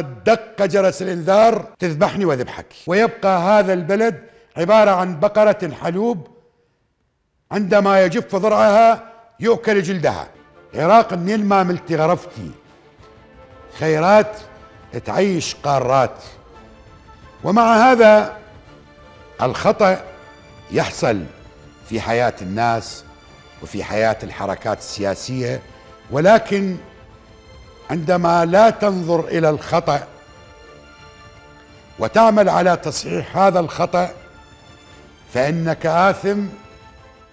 قد دق جرس الإنذار تذبحني وذبحك ويبقى هذا البلد عبارة عن بقرة حلوب عندما يجف ضرعها يؤكل جلدها عراق منين ما ملتي غرفتي خيرات تعيش قارات ومع هذا الخطأ يحصل في حياة الناس وفي حياة الحركات السياسية ولكن عندما لا تنظر الى الخطا وتعمل على تصحيح هذا الخطا فانك اثم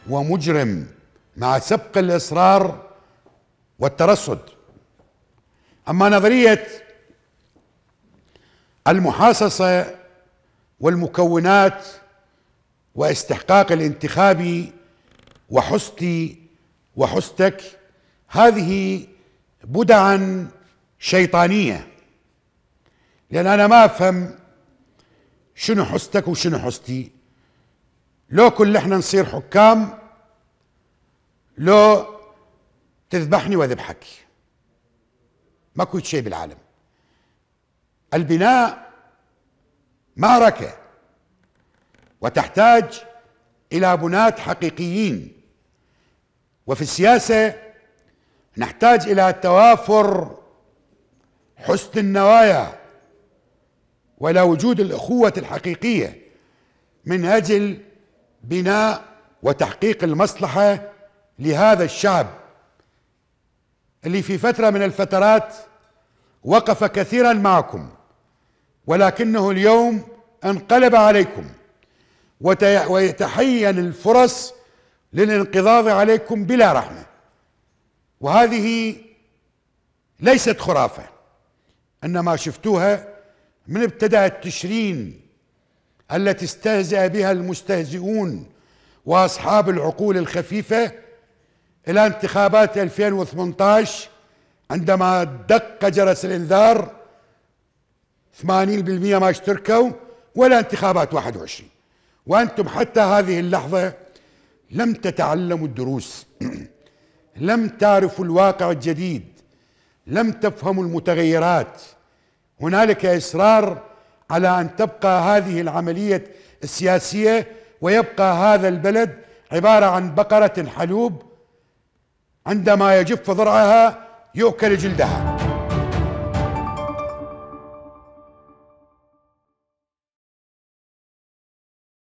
ومجرم مع سبق الاصرار والترصد اما نظريه المحاصصه والمكونات واستحقاق الانتخابي وحستي وحستك هذه بدعا شيطانيه لان انا ما افهم شنو حستك وشنو حستي لو كل احنا نصير حكام لو تذبحني واذبحك كنت شيء بالعالم البناء معركه وتحتاج الى بناة حقيقيين وفي السياسه نحتاج الى توافر حسن النوايا ولا وجود الاخوه الحقيقيه من اجل بناء وتحقيق المصلحه لهذا الشعب اللي في فتره من الفترات وقف كثيرا معكم ولكنه اليوم انقلب عليكم ويتحين الفرص للانقضاض عليكم بلا رحمه وهذه ليست خرافة إنما شفتوها من ابتداء التشرين التي استهزأ بها المستهزئون وأصحاب العقول الخفيفة إلى انتخابات 2018 عندما دق جرس الإنذار 80% ما اشتركوا ولا انتخابات 21 وأنتم حتى هذه اللحظة لم تتعلموا الدروس لم تعرفوا الواقع الجديد لم تفهموا المتغيرات هنالك اصرار على ان تبقى هذه العمليه السياسيه ويبقى هذا البلد عباره عن بقره حلوب عندما يجف ضرعها يؤكل جلدها